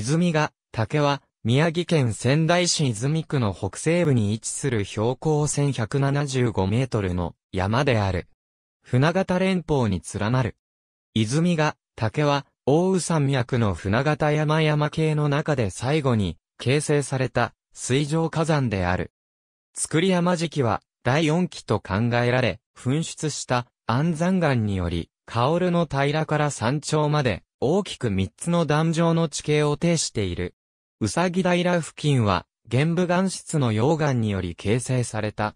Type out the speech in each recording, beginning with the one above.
泉が、竹は、宮城県仙台市泉区の北西部に位置する標高1175メートルの山である。船形連峰に連なる。泉が、竹は、大宇山脈の船形山々系の中で最後に形成された水上火山である。造山時期は第4期と考えられ、噴出した安山岩により、薫の平から山頂まで大きく3つの壇上の地形を呈している。うさぎ平付近は、玄武岩質の溶岩により形成された。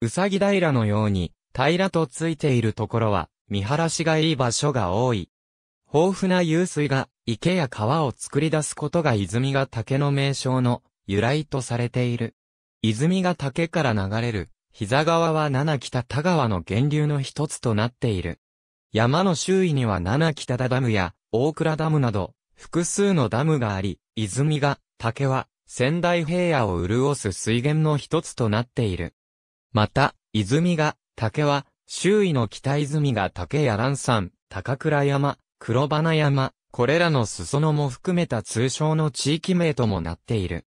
うさぎ平のように、平とついているところは、見晴らしがいい場所が多い。豊富な湧水が、池や川を作り出すことが泉が竹の名称の由来とされている。泉が竹から流れる、膝川は七北田川の源流の一つとなっている。山の周囲には七北田ダダムや大倉ダムなど、複数のダムがあり、泉が、竹は、仙台平野を潤す水源の一つとなっている。また、泉が、竹は、周囲の北泉が竹や蘭山、高倉山、黒花山、これらの裾野も含めた通称の地域名ともなっている。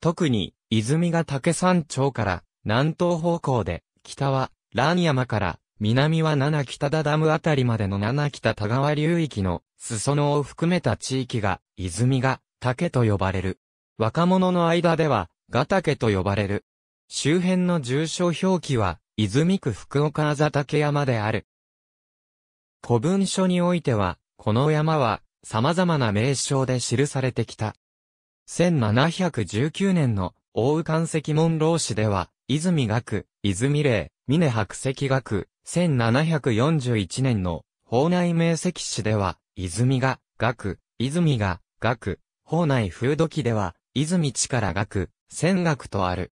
特に、泉が竹山町から南東方向で、北は蘭山から、南は七北田ダムあたりまでの七北田田川流域の裾野を含めた地域が、泉が、竹と呼ばれる。若者の間では、が竹と呼ばれる。周辺の住所表記は、泉区福岡あざ竹山である。古文書においては、この山は、様々な名称で記されてきた。1719年の、大宇関石門老子では、泉学、泉霊、峰白石学、1741年の、法内名石史では、泉が、学、泉が、学、法内風土記では、泉地から学、仙学とある。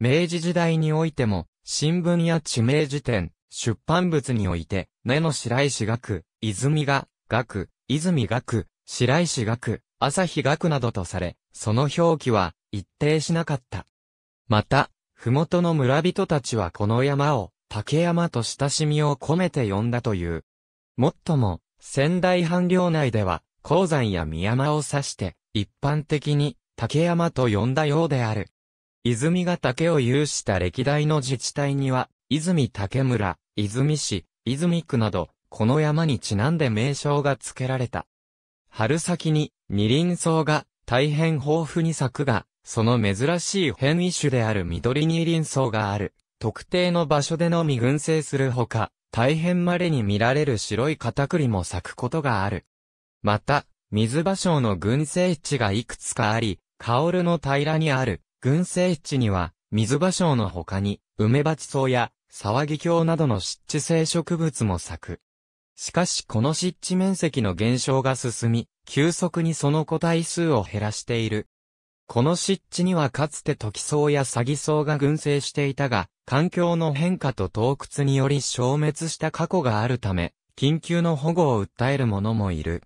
明治時代においても、新聞や地名辞典、出版物において、根の白石学、泉が、学、泉学、白石学、朝日学などとされ、その表記は一定しなかった。また、麓の村人たちはこの山を、竹山と親しみを込めて呼んだという。もっとも、仙台藩領内では、鉱山や宮山を指して、一般的に竹山と呼んだようである。泉が竹を有した歴代の自治体には、泉竹村、泉市、泉区など、この山にちなんで名称が付けられた。春先に二輪草が大変豊富に咲くが、その珍しい変異種である緑二輪草がある。特定の場所でのみ群生するほか、大変稀に見られる白い片栗も咲くことがある。また、水場蕉の群生地がいくつかあり、薫の平らにある群生地には、水場蕉の他に、梅鉢草や、騒ぎ、鏡などの湿地性植物も咲く。しかしこの湿地面積の減少が進み、急速にその個体数を減らしている。この湿地にはかつてトキソウやサギソウが群生していたが、環境の変化と洞窟により消滅した過去があるため、緊急の保護を訴える者もいる。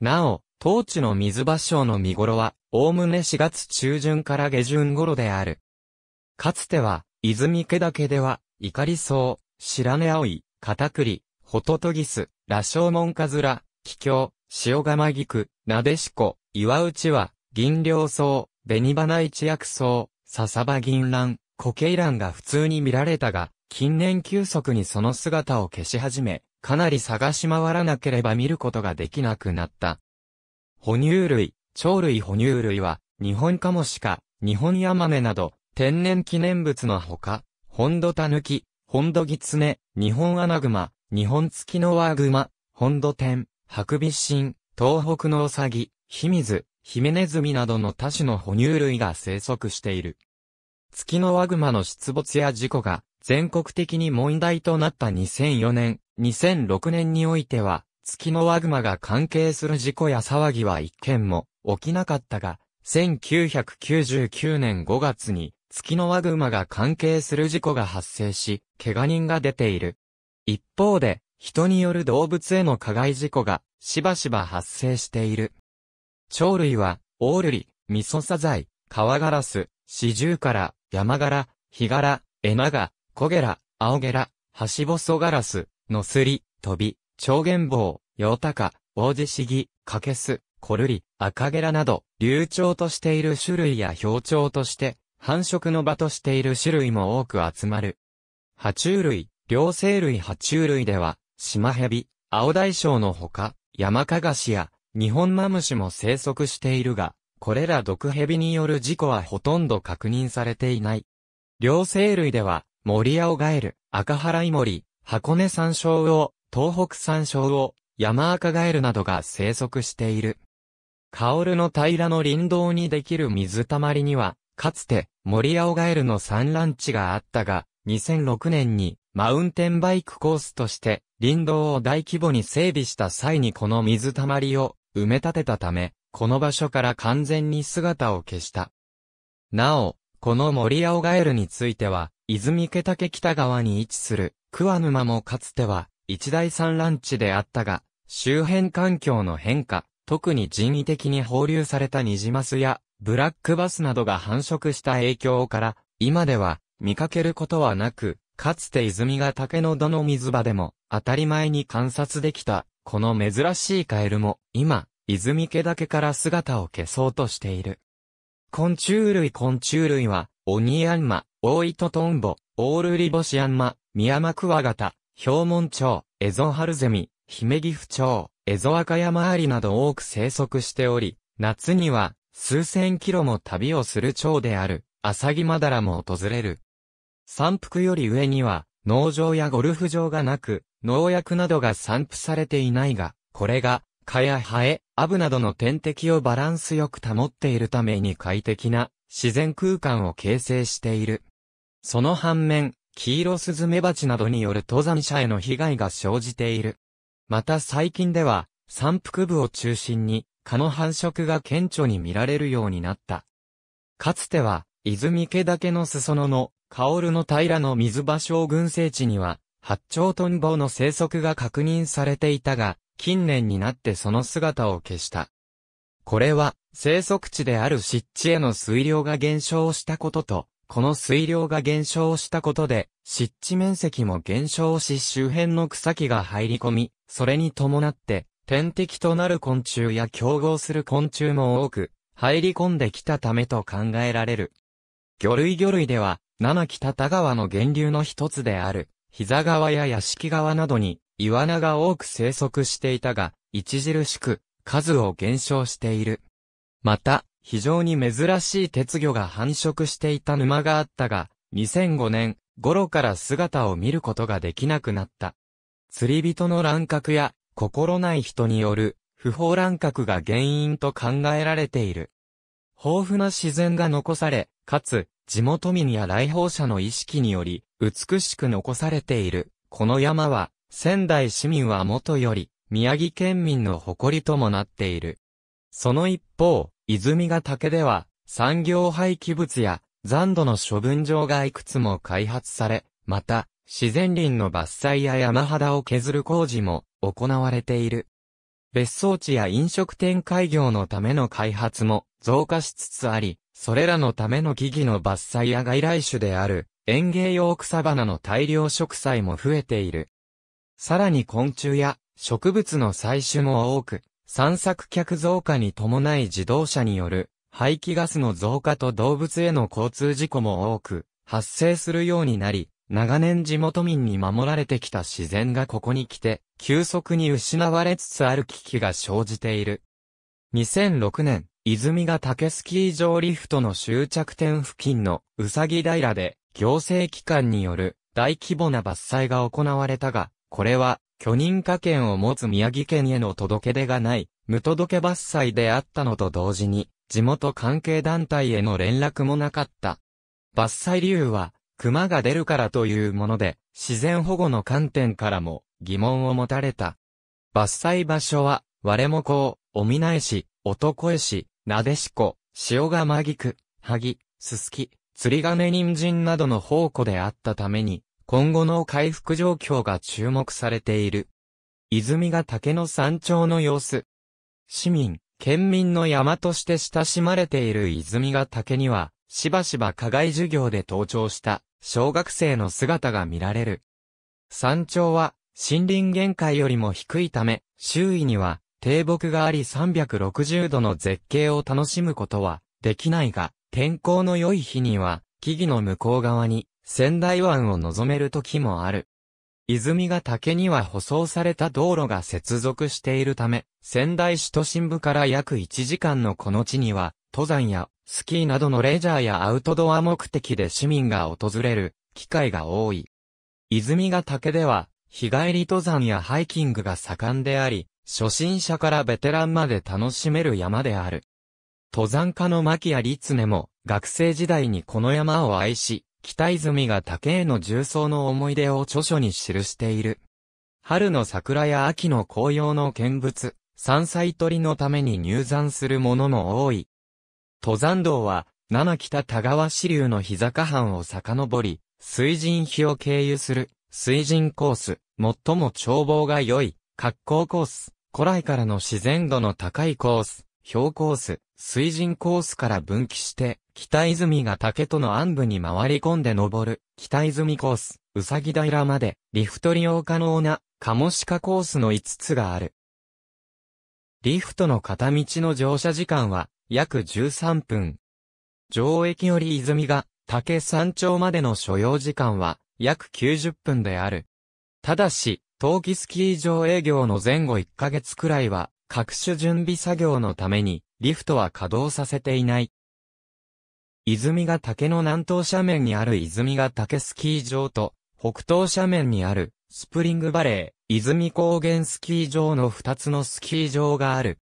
なお、当地の水芭蕉の見頃は、おおむね4月中旬から下旬頃である。かつては、泉家岳では、イカリソウ、白根葵、カタクリ、ホトトギス、羅生門カズラ、キキョウ、塩釜菊、ナデシコ、岩内は、銀梁草、紅花一薬草、笹葉銀蘭、コケイランが普通に見られたが、近年急速にその姿を消し始め、かなり探し回らなければ見ることができなくなった。哺乳類、鳥類哺乳類は、日本カモシカ、日本ヤマメなど、天然記念物のほか、ホンドタヌキ、ホンドギツネ、日本アナグマ、日本キのワグマ、ホンドテン、ハクビシン、東北のウサギ、ヒミズ、ヒメネズミなどの多種の哺乳類が生息している。月のワグマの出没や事故が全国的に問題となった2004年、2006年においては、月のワグマが関係する事故や騒ぎは一件も起きなかったが、1999年5月に月のワグマが関係する事故が発生し、怪我人が出ている。一方で、人による動物への加害事故がしばしば発生している。鳥類は、オオルリ、ミソサザイ、カワガラス、シジュウカラ、山柄、日柄、絵ガ、コゲラ、青ゲラ、ハシボソガラス、ノスリ、トビ、チョウゲンボウ、ヨタカ、オオジシギ、カケス、コルリ、アカゲラなど、流暢としている種類や表徴として、繁殖の場としている種類も多く集まる。爬虫類、両生類爬虫類では、シマヘビ、アオダイショウのほか、ヤマカガシや、ニホンマムシも生息しているが、これら毒蛇による事故はほとんど確認されていない。両生類では、森青ガエル、赤原イモリ、箱根山椒魚、東北山椒魚、山赤ガエルなどが生息している。カオルの平らの林道にできる水たまりには、かつて森青ガエルの産卵地があったが、2006年にマウンテンバイクコースとして林道を大規模に整備した際にこの水たまりを埋め立てたため、この場所から完全に姿を消した。なお、この森青ガエルについては、泉家竹北側に位置する桑沼もかつては一大産卵地であったが、周辺環境の変化、特に人為的に放流されたニジマスやブラックバスなどが繁殖した影響から、今では見かけることはなく、かつて泉が竹のどの水場でも当たり前に観察できた、この珍しいカエルも今、泉家だけから姿を消そうとしている。昆虫類昆虫類は、オニヤンマ、オイトトンボ、オールリボシヤンマ、ミヤマクワガタ、ヒョウモンチョウ、エゾハルゼミ、ヒメギフチョウ、エゾアカヤマアリなど多く生息しており、夏には、数千キロも旅をする蝶である、アサギマダラも訪れる。山腹より上には、農場やゴルフ場がなく、農薬などが散布されていないが、これが、蚊やハエ、アブなどの天敵をバランスよく保っているために快適な自然空間を形成している。その反面、黄色スズメバチなどによる登山者への被害が生じている。また最近では、山腹部を中心に、蚊の繁殖が顕著に見られるようになった。かつては、泉家だけの裾野の、カオルの平の水場小群生地には、八丁トンボの生息が確認されていたが、近年になってその姿を消した。これは、生息地である湿地への水量が減少したことと、この水量が減少したことで、湿地面積も減少し周辺の草木が入り込み、それに伴って、天敵となる昆虫や競合する昆虫も多く、入り込んできたためと考えられる。魚類魚類では、七北田川の源流の一つである、膝川や屋敷川などに、イワナが多く生息していたが、著しく数を減少している。また、非常に珍しい鉄魚が繁殖していた沼があったが、2005年頃から姿を見ることができなくなった。釣り人の乱獲や心ない人による不法乱獲が原因と考えられている。豊富な自然が残され、かつ地元民や来訪者の意識により美しく残されている。この山は仙台市民はもとより、宮城県民の誇りともなっている。その一方、泉ヶ岳では、産業廃棄物や残土の処分場がいくつも開発され、また、自然林の伐採や山肌を削る工事も行われている。別荘地や飲食店開業のための開発も増加しつつあり、それらのための木々の伐採や外来種である園芸用草花の大量植栽も増えている。さらに昆虫や植物の採取も多く、散策客増加に伴い自動車による排気ガスの増加と動物への交通事故も多く発生するようになり、長年地元民に守られてきた自然がここに来て、急速に失われつつある危機が生じている。2006年、泉が竹スキー場リフトの終着点付近のうさぎ平で行政機関による大規模な伐採が行われたが、これは、許認可権を持つ宮城県への届け出がない、無届け伐採であったのと同時に、地元関係団体への連絡もなかった。伐採理由は、熊が出るからというもので、自然保護の観点からも疑問を持たれた。伐採場所は、我もこう、おみない市、男江市、なでしこ、塩釜菊、萩、すすき、釣り金人参などの宝庫であったために、今後の回復状況が注目されている。泉ヶ岳の山頂の様子。市民、県民の山として親しまれている泉ヶ岳には、しばしば課外授業で登頂した小学生の姿が見られる。山頂は森林限界よりも低いため、周囲には低木があり360度の絶景を楽しむことはできないが、天候の良い日には木々の向こう側に仙台湾を望める時もある。泉ヶ岳には舗装された道路が接続しているため、仙台市都心部から約1時間のこの地には、登山やスキーなどのレジャーやアウトドア目的で市民が訪れる機会が多い。泉ヶ岳では、日帰り登山やハイキングが盛んであり、初心者からベテランまで楽しめる山である。登山家の牧谷立恒も学生時代にこの山を愛し、北泉が竹への重曹の思い出を著書に記している。春の桜や秋の紅葉の見物、山菜取りのために入山するものも多い。登山道は、七北田川支流の日坂藩を遡り、水神碑を経由する、水神コース、最も眺望が良い、格好コース、古来からの自然度の高いコース、標コース、水神コースから分岐して、北泉が竹との暗部に回り込んで登る、北泉コース、うさぎ平まで、リフト利用可能な、カモシカコースの5つがある。リフトの片道の乗車時間は、約13分。上駅より泉が、竹山頂までの所要時間は、約90分である。ただし、冬季スキー場営業の前後1ヶ月くらいは、各種準備作業のために、リフトは稼働させていない。泉が竹の南東斜面にある泉が竹スキー場と、北東斜面にあるスプリングバレー、泉高原スキー場の2つのスキー場がある。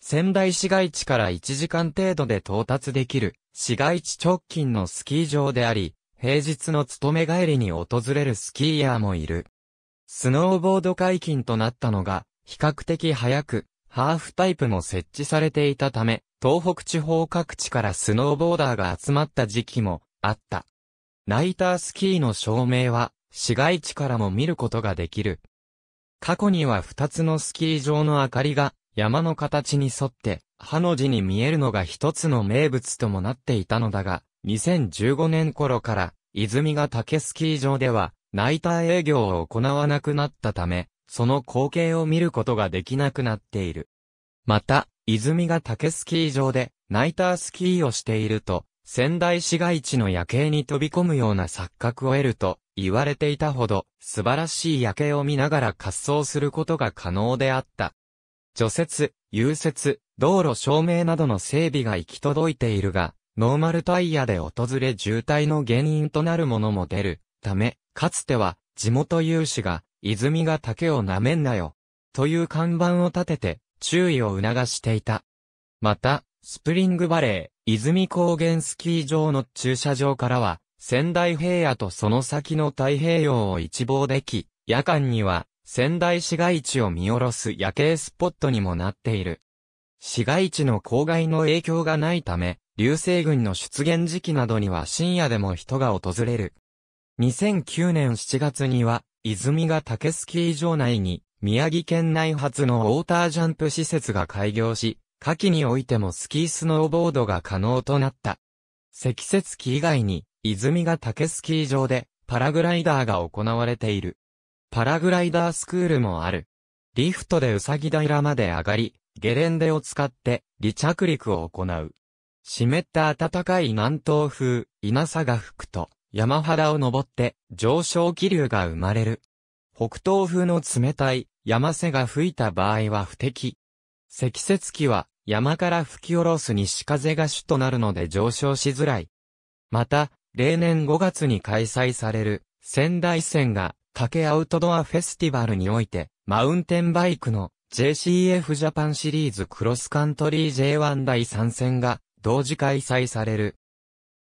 仙台市街地から1時間程度で到達できる、市街地直近のスキー場であり、平日の勤め帰りに訪れるスキーヤーもいる。スノーボード解禁となったのが、比較的早く、ハーフタイプも設置されていたため、東北地方各地からスノーボーダーが集まった時期もあった。ナイタースキーの照明は、市街地からも見ることができる。過去には2つのスキー場の明かりが山の形に沿って、ハの字に見えるのが一つの名物ともなっていたのだが、2015年頃から、泉ヶ竹スキー場では、ナイター営業を行わなくなったため、その光景を見ることができなくなっている。また、泉が竹スキー場で、ナイタースキーをしていると、仙台市街地の夜景に飛び込むような錯覚を得ると、言われていたほど、素晴らしい夜景を見ながら滑走することが可能であった。除雪、融雪、道路照明などの整備が行き届いているが、ノーマルタイヤで訪れ渋滞の原因となるものも出るため、かつては地元有志が泉が竹を舐めんなよ。という看板を立てて、注意を促していた。また、スプリングバレー、泉高原スキー場の駐車場からは、仙台平野とその先の太平洋を一望でき、夜間には仙台市街地を見下ろす夜景スポットにもなっている。市街地の郊外の影響がないため、流星群の出現時期などには深夜でも人が訪れる。2009年7月には、泉が竹スキー場内に、宮城県内初のウォータージャンプ施設が開業し、夏季においてもスキースノーボードが可能となった。積雪期以外に、泉が竹スキー場で、パラグライダーが行われている。パラグライダースクールもある。リフトでうさぎ平まで上がり、ゲレンデを使って、離着陸を行う。湿った暖かい南東風、稲佐が吹くと、山肌を登って上昇気流が生まれる。北東風の冷たい山瀬が吹いた場合は不適。積雪期は山から吹き下ろす西風が主となるので上昇しづらい。また、例年5月に開催される仙台線が竹アウトドアフェスティバルにおいてマウンテンバイクの JCF ジャパンシリーズクロスカントリー J1 第3戦が同時開催される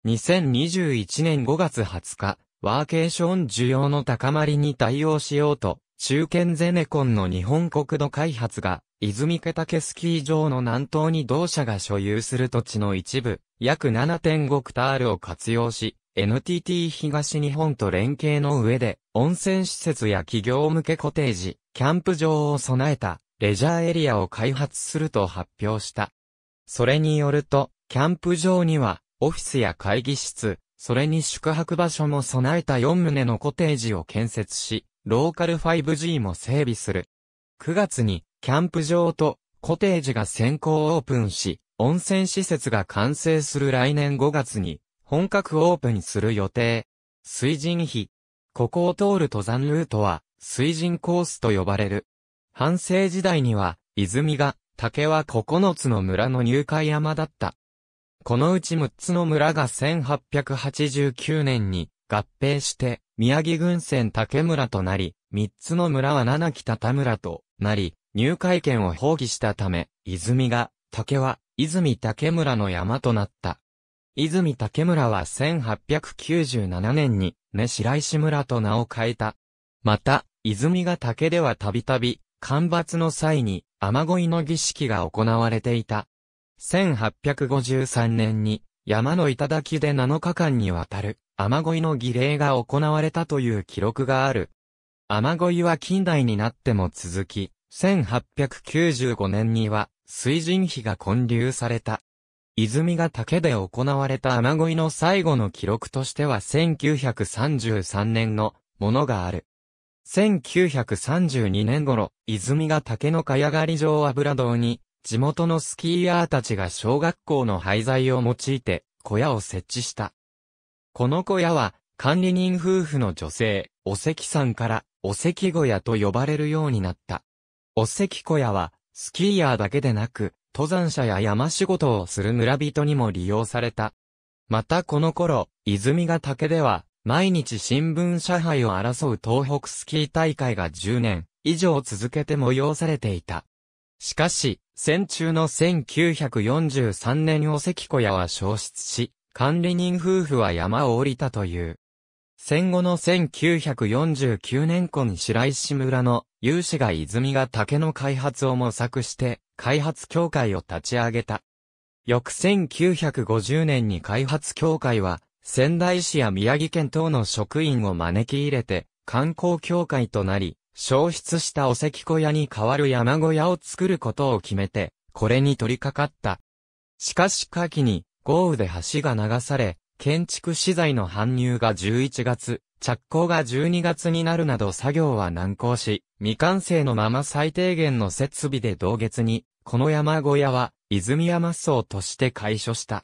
2021年5月20日、ワーケーション需要の高まりに対応しようと、中堅ゼネコンの日本国土開発が、泉家竹スキー場の南東に同社が所有する土地の一部、約7.5クタールを活用し、NTT 東日本と連携の上で、温泉施設や企業向けコテージ、キャンプ場を備えた、レジャーエリアを開発すると発表した。それによると、キャンプ場には、オフィスや会議室、それに宿泊場所も備えた4棟のコテージを建設し、ローカル 5G も整備する。9月に、キャンプ場とコテージが先行オープンし、温泉施設が完成する来年5月に、本格オープンする予定。水神碑。ここを通る登山ルートは、水神コースと呼ばれる。半世時代には、泉が、竹は9つの村の入会山だった。このうち6つの村が1889年に合併して、宮城郡線竹村となり、3つの村は七北田村となり、入会権を放棄したため、泉が、竹は、泉竹村の山となった。泉竹村は1897年に、根白石村と名を変えた。また、泉が竹ではたびたび、干ばつの際に、雨乞いの儀式が行われていた。1853年に山の頂で7日間にわたる雨乞いの儀礼が行われたという記録がある。雨乞いは近代になっても続き、1895年には水神碑が建立された。泉が竹で行われた雨乞いの最後の記録としては1933年のものがある。1932年頃、泉が竹の茅刈り場油堂に地元のスキーヤーたちが小学校の廃材を用いて小屋を設置した。この小屋は管理人夫婦の女性、お関さんからお関小屋と呼ばれるようになった。お関小屋はスキーヤーだけでなく登山者や山仕事をする村人にも利用された。またこの頃、泉ヶ岳では毎日新聞社配を争う東北スキー大会が10年以上続けて催されていた。しかし、戦中の1943年お関小屋は消失し、管理人夫婦は山を降りたという。戦後の1949年婚白石村の有志が泉が竹の開発を模索して開発協会を立ち上げた。翌1950年に開発協会は仙台市や宮城県等の職員を招き入れて観光協会となり消失したお石小屋に代わる山小屋を作ることを決めて、これに取り掛かった。しかし夏季に豪雨で橋が流され、建築資材の搬入が11月、着工が12月になるなど作業は難航し、未完成のまま最低限の設備で同月に、この山小屋は泉山荘として開所した。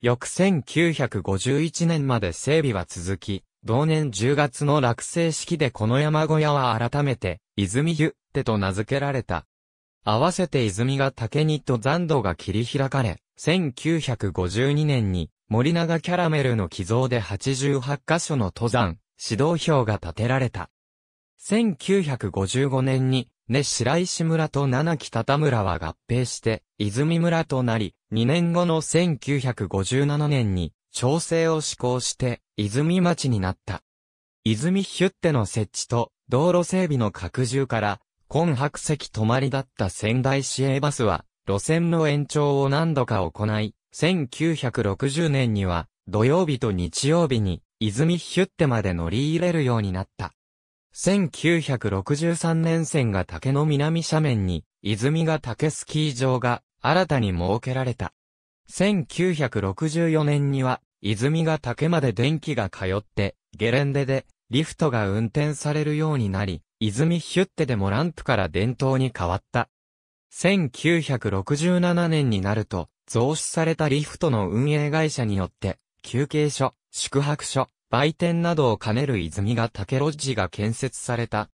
翌1951年まで整備は続き、同年10月の落成式でこの山小屋は改めて、泉湯ってと名付けられた。合わせて泉が竹にと残土が切り開かれ、1952年に森永キャラメルの寄贈で88箇所の登山、指導表が建てられた。1955年に、根白石村と七木田村は合併して、泉村となり、2年後の1957年に、調整を施行して、泉町になった。泉ヒュッテの設置と、道路整備の拡充から、今白石止まりだった仙台市営バスは、路線の延長を何度か行い、1960年には、土曜日と日曜日に、泉ヒュッテまで乗り入れるようになった。1963年線が竹の南斜面に、泉が竹スキー場が新たに設けられた。1964年には泉が竹まで電気が通って、ゲレンデでリフトが運転されるようになり、泉ヒュッテでもランプから電灯に変わった。1967年になると、増資されたリフトの運営会社によって、休憩所、宿泊所、売店などを兼ねる泉が竹ロッジが建設された。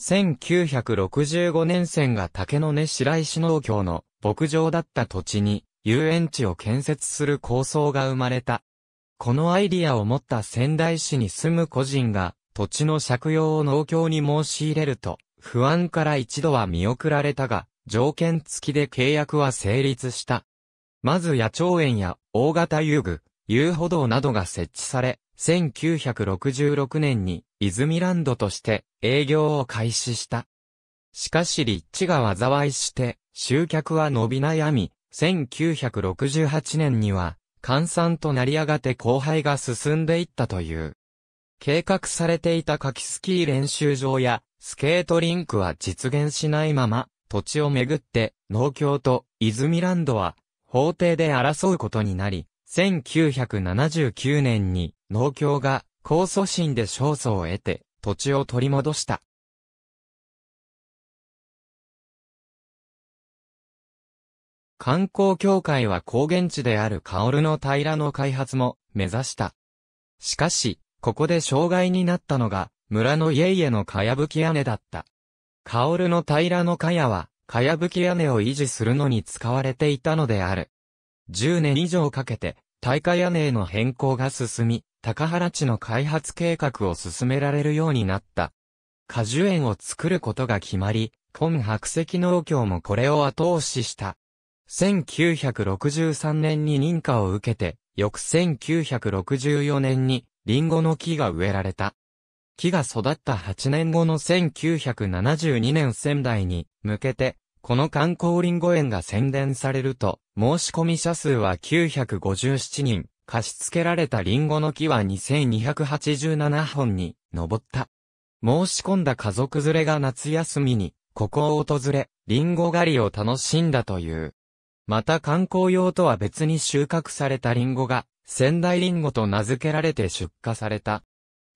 1965年線が竹の根白石農協の牧場だった土地に遊園地を建設する構想が生まれた。このアイディアを持った仙台市に住む個人が、土地の借用を農協に申し入れると、不安から一度は見送られたが、条件付きで契約は成立した。まず野鳥園や大型遊具、遊歩道などが設置され、1966年に泉ランドとして営業を開始した。しかし立地が災いして、集客は伸び悩み、1968年には換算となりやがて後輩が進んでいったという。計画されていた柿スキー練習場やスケートリンクは実現しないまま、土地をめぐって農協と泉ランドは法廷で争うことになり、1979年に農協が控訴審で勝訴を得て土地を取り戻した。観光協会は高原地であるカオルの平の開発も目指した。しかし、ここで障害になったのが、村の家々のかやぶき屋根だった。カオルの平のかやは、かやぶき屋根を維持するのに使われていたのである。10年以上かけて、大火屋根への変更が進み、高原地の開発計画を進められるようになった。果樹園を作ることが決まり、今白石農協もこれを後押しした。1963年に認可を受けて、翌1964年にリンゴの木が植えられた。木が育った8年後の1972年仙台に向けて、この観光リンゴ園が宣伝されると、申し込み者数は957人、貸し付けられたリンゴの木は2287本に上った。申し込んだ家族連れが夏休みに、ここを訪れ、リンゴ狩りを楽しんだという。また観光用とは別に収穫されたリンゴが、仙台リンゴと名付けられて出荷された。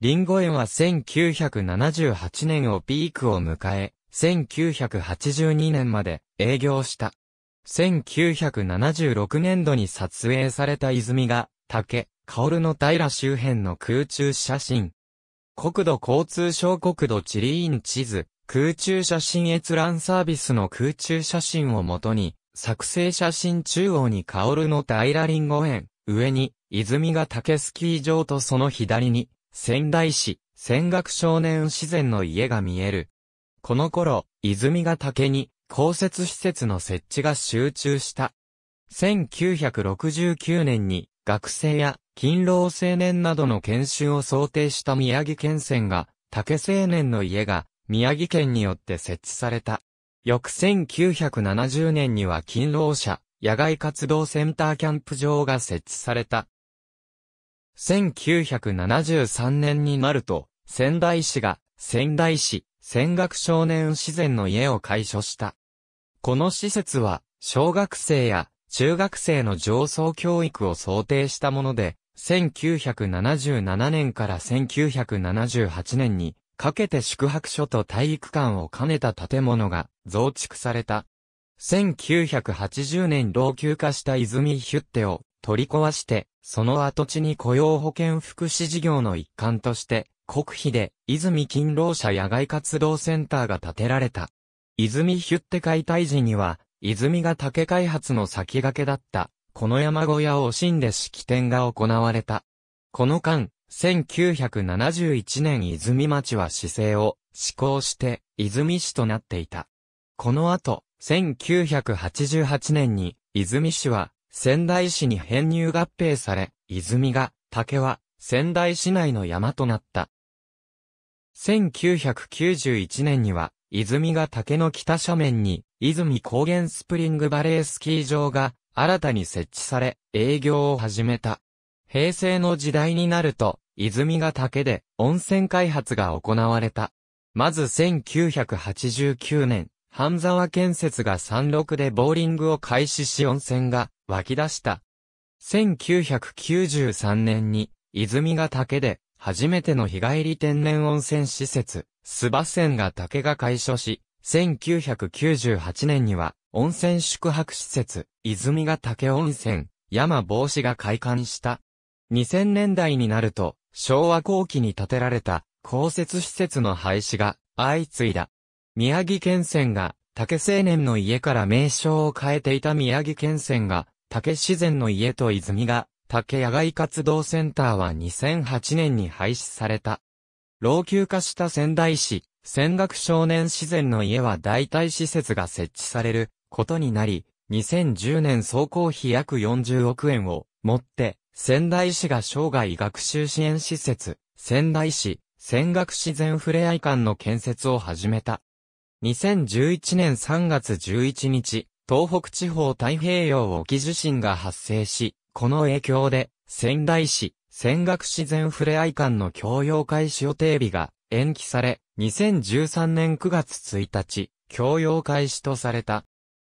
リンゴ園は1978年をピークを迎え、1982年まで営業した。1976年度に撮影された泉が、竹、薫の平周辺の空中写真。国土交通省国土地理院地図、空中写真閲覧サービスの空中写真をもとに、作成写真中央に薫の平林檎園、上に、泉が竹スキー場とその左に、仙台市、仙岳少年自然の家が見える。この頃、泉が竹に、公設施設の設置が集中した。1969年に、学生や、勤労青年などの研修を想定した宮城県線が、竹青年の家が、宮城県によって設置された。翌1970年には勤労者、野外活動センターキャンプ場が設置された。1973年になると、仙台市が、仙台市、仙学少年自然の家を開所した。この施設は、小学生や中学生の上層教育を想定したもので、1977年から1978年にかけて宿泊所と体育館を兼ねた建物が増築された。1980年老朽化した泉ヒュッテを取り壊して、その跡地に雇用保険福祉事業の一環として、国費で泉勤労者野外活動センターが建てられた。泉ヒュッテ解体時には、泉が竹開発の先駆けだった、この山小屋を惜しんで式典が行われた。この間、1971年泉町は市政を施行して泉市となっていた。この後、1988年に泉市は仙台市に編入合併され、泉が竹は仙台市内の山となった。1991年には泉が竹の北斜面に泉高原スプリングバレースキー場が新たに設置され営業を始めた。平成の時代になると、泉ヶ岳で温泉開発が行われた。まず1989年、半沢建設が山麓でボーリングを開始し温泉が湧き出した。1993年に、泉ヶ岳で初めての日帰り天然温泉施設、スバ線が竹が開所し、1998年には温泉宿泊施設、泉ヶ岳温泉、山帽子が開館した。2000年代になると、昭和後期に建てられた公設施設の廃止が相次いだ。宮城県線が竹青年の家から名称を変えていた宮城県線が竹自然の家と泉が竹野外活動センターは2008年に廃止された。老朽化した仙台市、仙学少年自然の家は代替施設が設置されることになり、2010年総工費約40億円をもって仙台市が生涯学習支援施設、仙台市、仙学自然ふれあい館の建設を始めた。2011年3月11日、東北地方太平洋沖地震が発生し、この影響で、仙台市、仙学自然ふれあい館の共用開始予定日が延期され、2013年9月1日、共用開始とされた。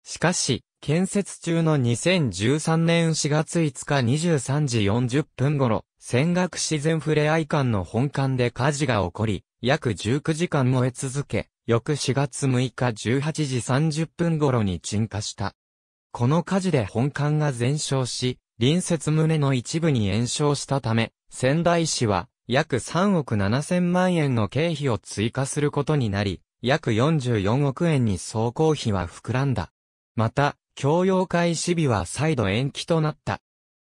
しかし、建設中の2013年4月5日23時40分頃、尖岳自然触れ合い館の本館で火事が起こり、約19時間燃え続け、翌4月6日18時30分頃に鎮火した。この火事で本館が全焼し、隣接棟の一部に延焼したため、仙台市は約3億7千万円の経費を追加することになり、約44億円に総工費は膨らんだ。また、供用開始日は再度延期となった。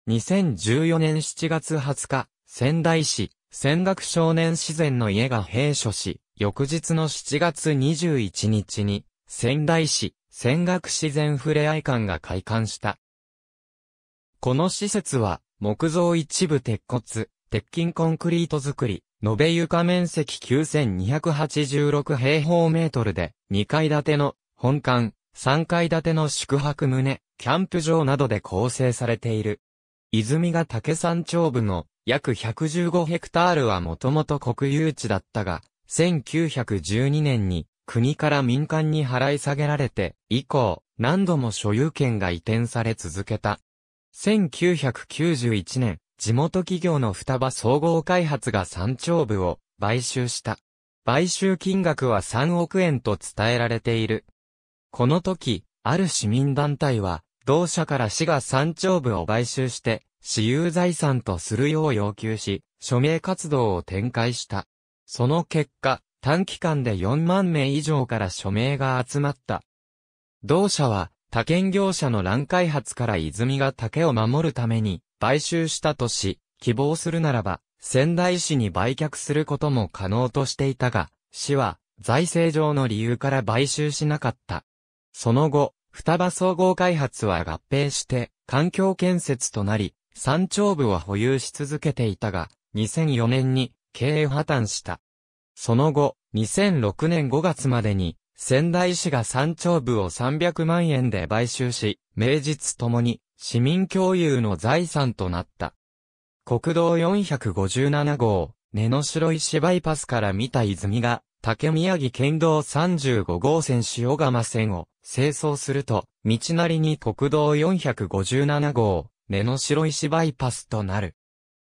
2014年7月20日、仙台市、仙岳少年自然の家が閉所し、翌日の7月21日に、仙台市、仙岳自然ふれあい館が開館した。この施設は、木造一部鉄骨、鉄筋コンクリート作り、延べ床面積9286平方メートルで、2階建ての、本館、3階建ての宿泊棟、キャンプ場などで構成されている。泉が竹山頂部の約115ヘクタールはもともと国有地だったが、1912年に国から民間に払い下げられて、以降、何度も所有権が移転され続けた。1991年、地元企業の双葉総合開発が山頂部を買収した。買収金額は3億円と伝えられている。この時、ある市民団体は、同社から市が山頂部を買収して、私有財産とするよう要求し、署名活動を展開した。その結果、短期間で4万名以上から署名が集まった。同社は、他県業者の乱開発から泉が竹を守るために、買収したとし、希望するならば、仙台市に売却することも可能としていたが、市は、財政上の理由から買収しなかった。その後、双葉総合開発は合併して、環境建設となり、山頂部は保有し続けていたが、2004年に経営破綻した。その後、2006年5月までに、仙台市が山頂部を300万円で買収し、名実ともに市民共有の財産となった。国道457号、根の白石バイパスから見た泉が、竹宮城県道35号線塩釜線を清掃すると、道なりに国道457号、根の白石バイパスとなる。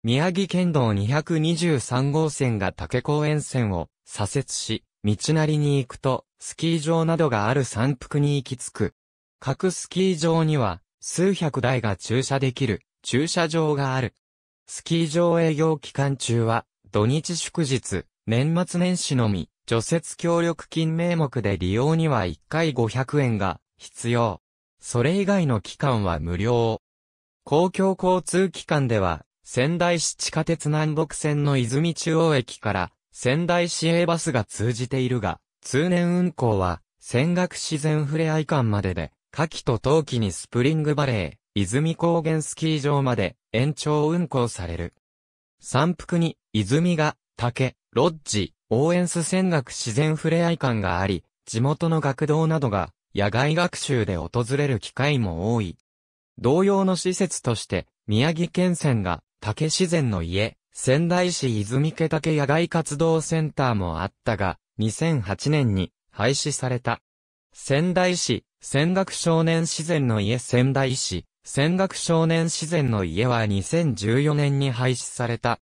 宮城県道223号線が竹公園線を左折し、道なりに行くと、スキー場などがある山腹に行き着く。各スキー場には、数百台が駐車できる、駐車場がある。スキー場営業期間中は、土日祝日、年末年始のみ、除雪協力金名目で利用には1回500円が必要。それ以外の期間は無料。公共交通機関では、仙台市地下鉄南北線の泉中央駅から仙台市営バスが通じているが、通年運行は、仙岳自然ふれあい館までで、夏季と冬季にスプリングバレー、泉高原スキー場まで延長運行される。山腹に、泉が、竹、ロッジ、応援す泉岳自然ふれあい館があり、地元の学童などが野外学習で訪れる機会も多い。同様の施設として、宮城県線が竹自然の家、仙台市泉家竹野外活動センターもあったが、2008年に廃止された。仙台市、仙岳少年自然の家仙台市、仙岳少年自然の家は2014年に廃止された。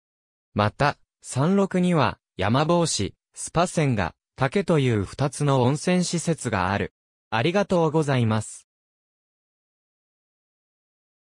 また、山麓には、山帽子、スパセンが、竹という二つの温泉施設がある。ありがとうございます。